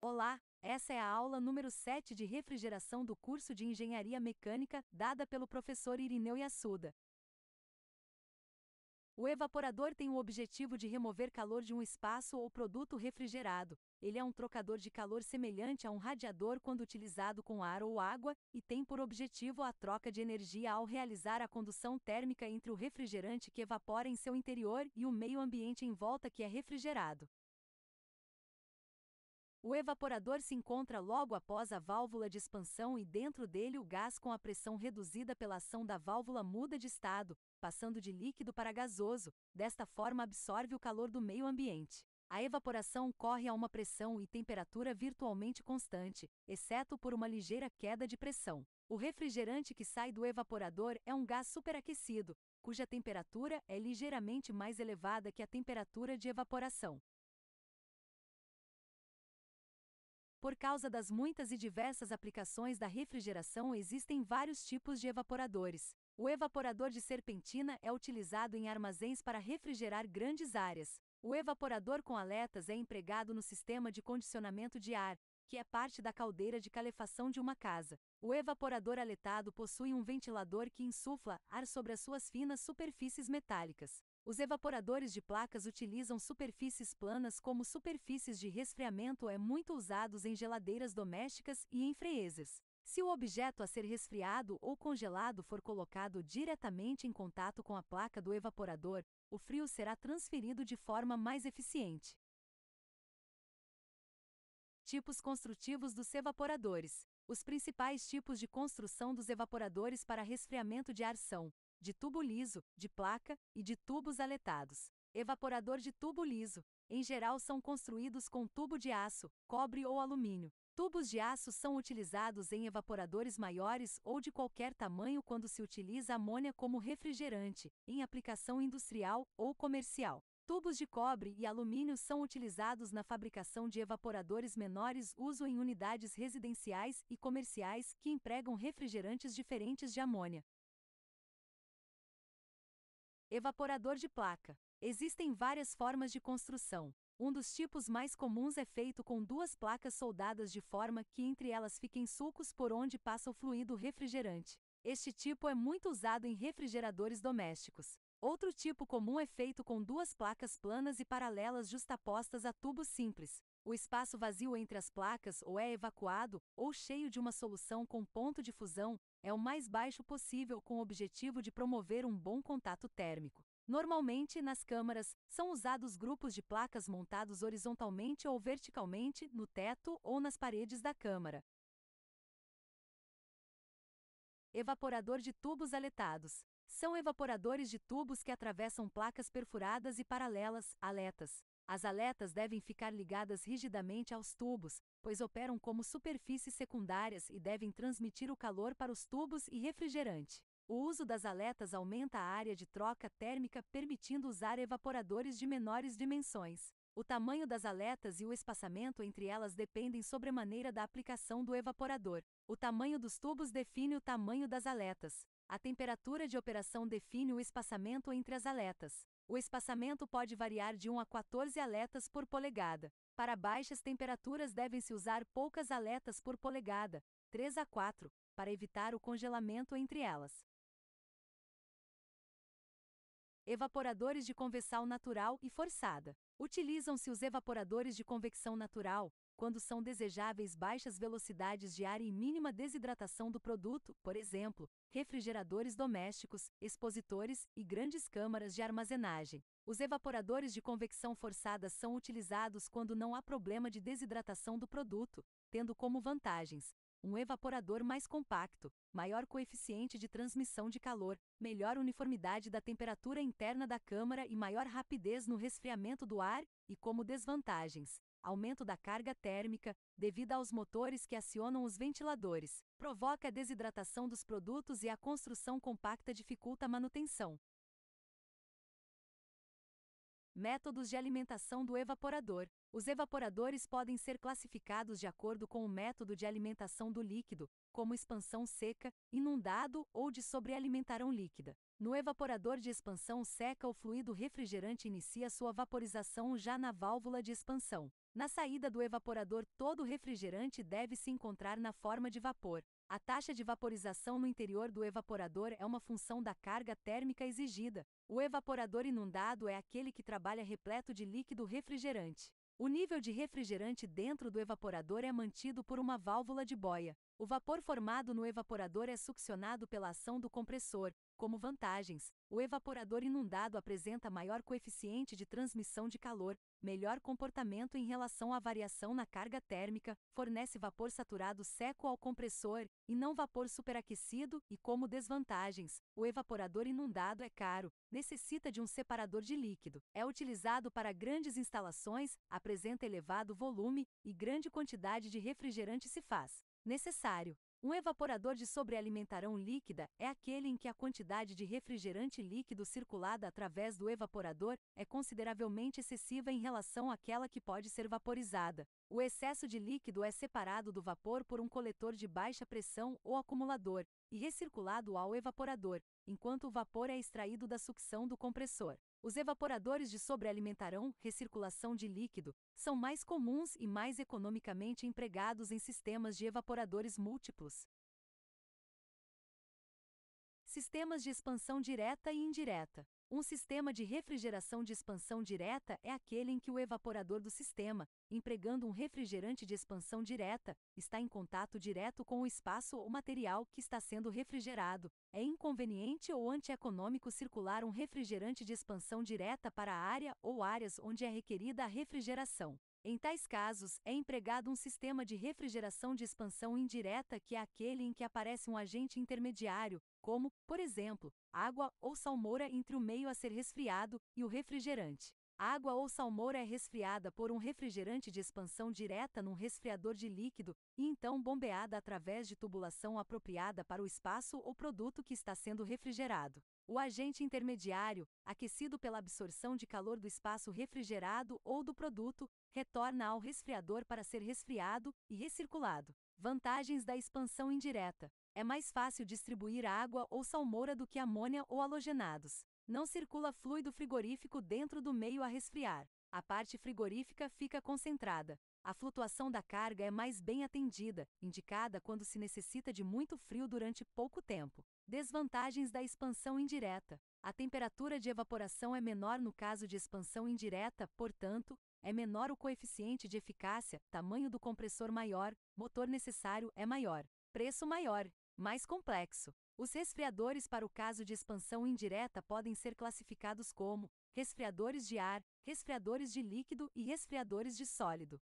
Olá, essa é a aula número 7 de refrigeração do curso de Engenharia Mecânica, dada pelo professor Irineu Yassuda. O evaporador tem o objetivo de remover calor de um espaço ou produto refrigerado. Ele é um trocador de calor semelhante a um radiador quando utilizado com ar ou água, e tem por objetivo a troca de energia ao realizar a condução térmica entre o refrigerante que evapora em seu interior e o meio ambiente em volta que é refrigerado. O evaporador se encontra logo após a válvula de expansão e dentro dele o gás com a pressão reduzida pela ação da válvula muda de estado, passando de líquido para gasoso, desta forma absorve o calor do meio ambiente. A evaporação corre a uma pressão e temperatura virtualmente constante, exceto por uma ligeira queda de pressão. O refrigerante que sai do evaporador é um gás superaquecido, cuja temperatura é ligeiramente mais elevada que a temperatura de evaporação. Por causa das muitas e diversas aplicações da refrigeração, existem vários tipos de evaporadores. O evaporador de serpentina é utilizado em armazéns para refrigerar grandes áreas. O evaporador com aletas é empregado no sistema de condicionamento de ar, que é parte da caldeira de calefação de uma casa. O evaporador aletado possui um ventilador que insufla ar sobre as suas finas superfícies metálicas. Os evaporadores de placas utilizam superfícies planas como superfícies de resfriamento é muito usados em geladeiras domésticas e em freezers. Se o objeto a ser resfriado ou congelado for colocado diretamente em contato com a placa do evaporador, o frio será transferido de forma mais eficiente. Tipos construtivos dos evaporadores: Os principais tipos de construção dos evaporadores para resfriamento de ar são de tubo liso, de placa e de tubos aletados. Evaporador de tubo liso, em geral são construídos com tubo de aço, cobre ou alumínio. Tubos de aço são utilizados em evaporadores maiores ou de qualquer tamanho quando se utiliza amônia como refrigerante, em aplicação industrial ou comercial. Tubos de cobre e alumínio são utilizados na fabricação de evaporadores menores uso em unidades residenciais e comerciais que empregam refrigerantes diferentes de amônia. Evaporador de placa. Existem várias formas de construção. Um dos tipos mais comuns é feito com duas placas soldadas de forma que entre elas fiquem sulcos por onde passa o fluido refrigerante. Este tipo é muito usado em refrigeradores domésticos. Outro tipo comum é feito com duas placas planas e paralelas justapostas a tubos simples, o espaço vazio entre as placas ou é evacuado, ou cheio de uma solução com ponto de fusão, é o mais baixo possível com o objetivo de promover um bom contato térmico. Normalmente, nas câmaras, são usados grupos de placas montados horizontalmente ou verticalmente no teto ou nas paredes da câmara. Evaporador de tubos aletados. São evaporadores de tubos que atravessam placas perfuradas e paralelas, aletas, as aletas devem ficar ligadas rigidamente aos tubos, pois operam como superfícies secundárias e devem transmitir o calor para os tubos e refrigerante. O uso das aletas aumenta a área de troca térmica, permitindo usar evaporadores de menores dimensões. O tamanho das aletas e o espaçamento entre elas dependem sobremaneira da aplicação do evaporador. O tamanho dos tubos define o tamanho das aletas. A temperatura de operação define o espaçamento entre as aletas. O espaçamento pode variar de 1 a 14 aletas por polegada. Para baixas temperaturas devem-se usar poucas aletas por polegada, 3 a 4, para evitar o congelamento entre elas. Evaporadores de convecção natural e forçada. Utilizam-se os evaporadores de convecção natural, quando são desejáveis baixas velocidades de ar e mínima desidratação do produto, por exemplo, refrigeradores domésticos, expositores e grandes câmaras de armazenagem. Os evaporadores de convecção forçada são utilizados quando não há problema de desidratação do produto, tendo como vantagens um evaporador mais compacto, maior coeficiente de transmissão de calor, melhor uniformidade da temperatura interna da câmara e maior rapidez no resfriamento do ar, e como desvantagens aumento da carga térmica, devido aos motores que acionam os ventiladores, provoca a desidratação dos produtos e a construção compacta dificulta a manutenção. Métodos de alimentação do evaporador. Os evaporadores podem ser classificados de acordo com o método de alimentação do líquido, como expansão seca, inundado ou de sobrealimentação líquida. No evaporador de expansão seca, o fluido refrigerante inicia sua vaporização já na válvula de expansão. Na saída do evaporador, todo refrigerante deve se encontrar na forma de vapor. A taxa de vaporização no interior do evaporador é uma função da carga térmica exigida. O evaporador inundado é aquele que trabalha repleto de líquido refrigerante. O nível de refrigerante dentro do evaporador é mantido por uma válvula de boia. O vapor formado no evaporador é succionado pela ação do compressor. Como vantagens, o evaporador inundado apresenta maior coeficiente de transmissão de calor, melhor comportamento em relação à variação na carga térmica, fornece vapor saturado seco ao compressor, e não vapor superaquecido, e como desvantagens, o evaporador inundado é caro, necessita de um separador de líquido, é utilizado para grandes instalações, apresenta elevado volume, e grande quantidade de refrigerante se faz necessário. Um evaporador de sobrealimentação líquida é aquele em que a quantidade de refrigerante líquido circulada através do evaporador é consideravelmente excessiva em relação àquela que pode ser vaporizada. O excesso de líquido é separado do vapor por um coletor de baixa pressão ou acumulador e recirculado ao evaporador, enquanto o vapor é extraído da sucção do compressor. Os evaporadores de sobrealimentarão recirculação de líquido são mais comuns e mais economicamente empregados em sistemas de evaporadores múltiplos. Sistemas de expansão direta e indireta. Um sistema de refrigeração de expansão direta é aquele em que o evaporador do sistema, empregando um refrigerante de expansão direta, está em contato direto com o espaço ou material que está sendo refrigerado. É inconveniente ou antieconômico circular um refrigerante de expansão direta para a área ou áreas onde é requerida a refrigeração. Em tais casos, é empregado um sistema de refrigeração de expansão indireta que é aquele em que aparece um agente intermediário, como, por exemplo, água ou salmoura entre o meio a ser resfriado e o refrigerante. Água ou salmoura é resfriada por um refrigerante de expansão direta num resfriador de líquido e então bombeada através de tubulação apropriada para o espaço ou produto que está sendo refrigerado. O agente intermediário, aquecido pela absorção de calor do espaço refrigerado ou do produto, retorna ao resfriador para ser resfriado e recirculado. Vantagens da expansão indireta: é mais fácil distribuir água ou salmoura do que amônia ou halogenados. Não circula fluido frigorífico dentro do meio a resfriar. A parte frigorífica fica concentrada. A flutuação da carga é mais bem atendida, indicada quando se necessita de muito frio durante pouco tempo. Desvantagens da expansão indireta. A temperatura de evaporação é menor no caso de expansão indireta, portanto, é menor o coeficiente de eficácia, tamanho do compressor maior, motor necessário é maior, preço maior. Mais complexo. Os resfriadores para o caso de expansão indireta podem ser classificados como resfriadores de ar, resfriadores de líquido e resfriadores de sólido.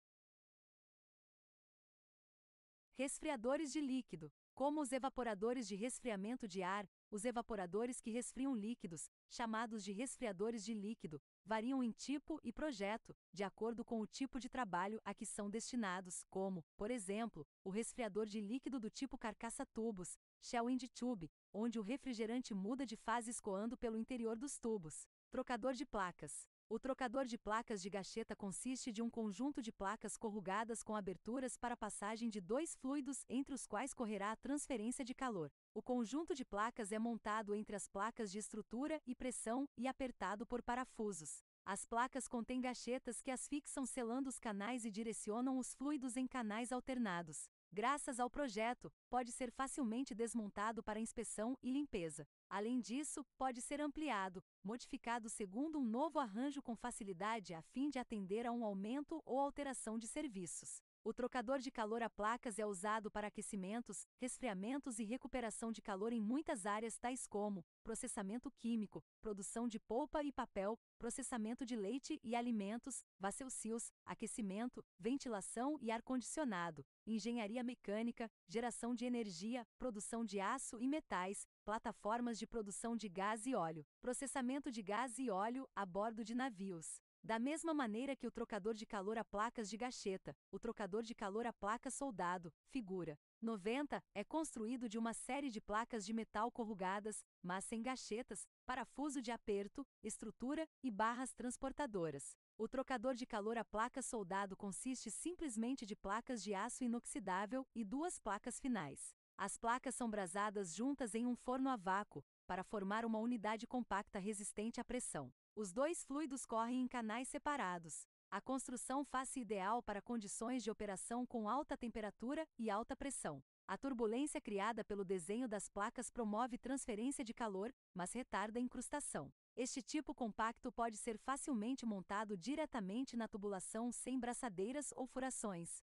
Resfriadores de líquido como os evaporadores de resfriamento de ar, os evaporadores que resfriam líquidos, chamados de resfriadores de líquido, variam em tipo e projeto, de acordo com o tipo de trabalho a que são destinados, como, por exemplo, o resfriador de líquido do tipo carcaça tubos, Shell End Tube, onde o refrigerante muda de fase escoando pelo interior dos tubos, trocador de placas, o trocador de placas de gacheta consiste de um conjunto de placas corrugadas com aberturas para passagem de dois fluidos entre os quais correrá a transferência de calor. O conjunto de placas é montado entre as placas de estrutura e pressão e apertado por parafusos. As placas contêm gachetas que as fixam selando os canais e direcionam os fluidos em canais alternados graças ao projeto, pode ser facilmente desmontado para inspeção e limpeza. Além disso, pode ser ampliado, modificado segundo um novo arranjo com facilidade a fim de atender a um aumento ou alteração de serviços. O trocador de calor a placas é usado para aquecimentos, resfriamentos e recuperação de calor em muitas áreas, tais como processamento químico, produção de polpa e papel, processamento de leite e alimentos, vaceucios, aquecimento, ventilação e ar-condicionado, engenharia mecânica, geração de energia, produção de aço e metais, plataformas de produção de gás e óleo, processamento de gás e óleo a bordo de navios. Da mesma maneira que o trocador de calor a placas de gacheta, o trocador de calor a placa soldado, figura 90, é construído de uma série de placas de metal corrugadas, mas sem gachetas, parafuso de aperto, estrutura e barras transportadoras. O trocador de calor a placa soldado consiste simplesmente de placas de aço inoxidável e duas placas finais. As placas são brasadas juntas em um forno a vácuo, para formar uma unidade compacta resistente à pressão. Os dois fluidos correm em canais separados. A construção faz-se ideal para condições de operação com alta temperatura e alta pressão. A turbulência criada pelo desenho das placas promove transferência de calor, mas retarda a incrustação. Este tipo compacto pode ser facilmente montado diretamente na tubulação sem braçadeiras ou furações.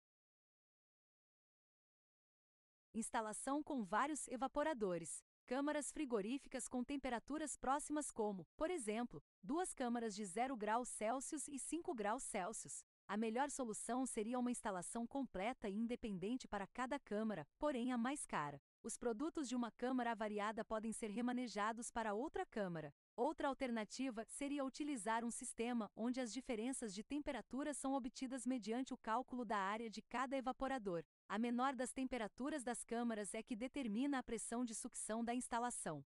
Instalação com vários evaporadores câmaras frigoríficas com temperaturas próximas como, por exemplo, duas câmaras de 0 graus Celsius e 5 graus Celsius. A melhor solução seria uma instalação completa e independente para cada câmara, porém a mais cara os produtos de uma câmara avariada podem ser remanejados para outra câmara. Outra alternativa seria utilizar um sistema onde as diferenças de temperatura são obtidas mediante o cálculo da área de cada evaporador. A menor das temperaturas das câmaras é que determina a pressão de sucção da instalação.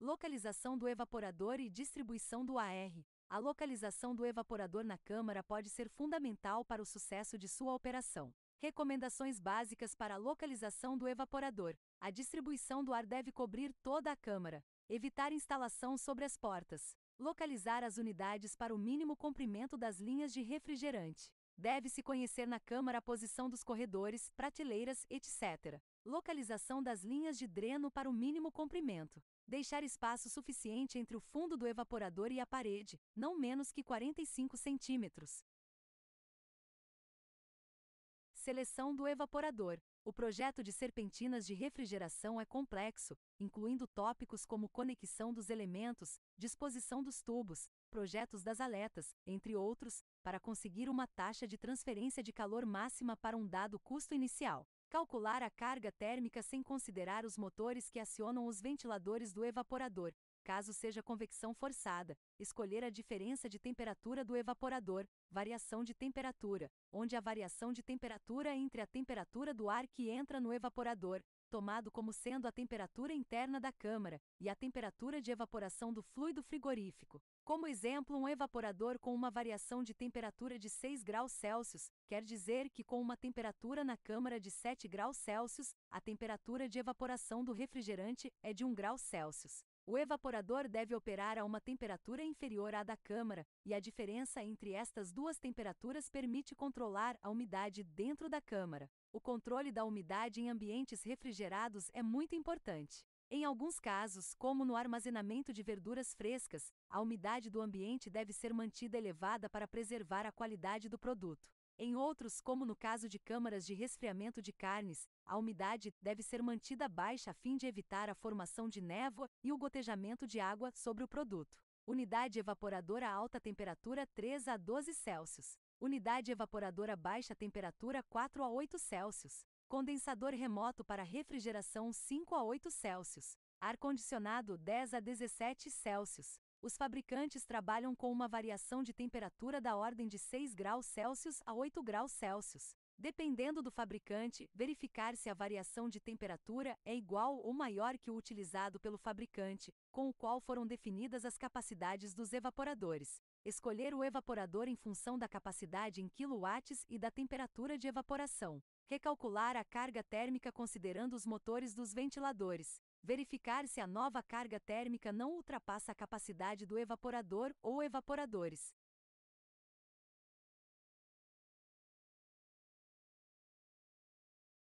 Localização do evaporador e distribuição do AR. A localização do evaporador na câmara pode ser fundamental para o sucesso de sua operação. Recomendações básicas para a localização do evaporador. A distribuição do ar deve cobrir toda a câmara. Evitar instalação sobre as portas. Localizar as unidades para o mínimo comprimento das linhas de refrigerante. Deve-se conhecer na câmara a posição dos corredores, prateleiras, etc. Localização das linhas de dreno para o mínimo comprimento. Deixar espaço suficiente entre o fundo do evaporador e a parede, não menos que 45 centímetros. Seleção do evaporador. O projeto de serpentinas de refrigeração é complexo, incluindo tópicos como conexão dos elementos, disposição dos tubos, projetos das aletas, entre outros, para conseguir uma taxa de transferência de calor máxima para um dado custo inicial. Calcular a carga térmica sem considerar os motores que acionam os ventiladores do evaporador, Caso seja convecção forçada, escolher a diferença de temperatura do evaporador, variação de temperatura, onde a variação de temperatura é entre a temperatura do ar que entra no evaporador, tomado como sendo a temperatura interna da câmara, e a temperatura de evaporação do fluido frigorífico. Como exemplo, um evaporador com uma variação de temperatura de 6 graus Celsius quer dizer que, com uma temperatura na câmara de 7 graus Celsius, a temperatura de evaporação do refrigerante é de 1 grau Celsius. O evaporador deve operar a uma temperatura inferior à da câmara, e a diferença entre estas duas temperaturas permite controlar a umidade dentro da câmara. O controle da umidade em ambientes refrigerados é muito importante. Em alguns casos, como no armazenamento de verduras frescas, a umidade do ambiente deve ser mantida elevada para preservar a qualidade do produto. Em outros, como no caso de câmaras de resfriamento de carnes, a umidade deve ser mantida baixa a fim de evitar a formação de névoa e o gotejamento de água sobre o produto. Unidade evaporadora alta temperatura 3 a 12 Celsius. Unidade evaporadora baixa temperatura 4 a 8 Celsius. Condensador remoto para refrigeração 5 a 8 Celsius. Ar-condicionado 10 a 17 Celsius os fabricantes trabalham com uma variação de temperatura da ordem de 6 graus Celsius a 8 graus Celsius. Dependendo do fabricante, verificar se a variação de temperatura é igual ou maior que o utilizado pelo fabricante, com o qual foram definidas as capacidades dos evaporadores. Escolher o evaporador em função da capacidade em quilowatts e da temperatura de evaporação. Recalcular a carga térmica considerando os motores dos ventiladores verificar se a nova carga térmica não ultrapassa a capacidade do evaporador ou evaporadores.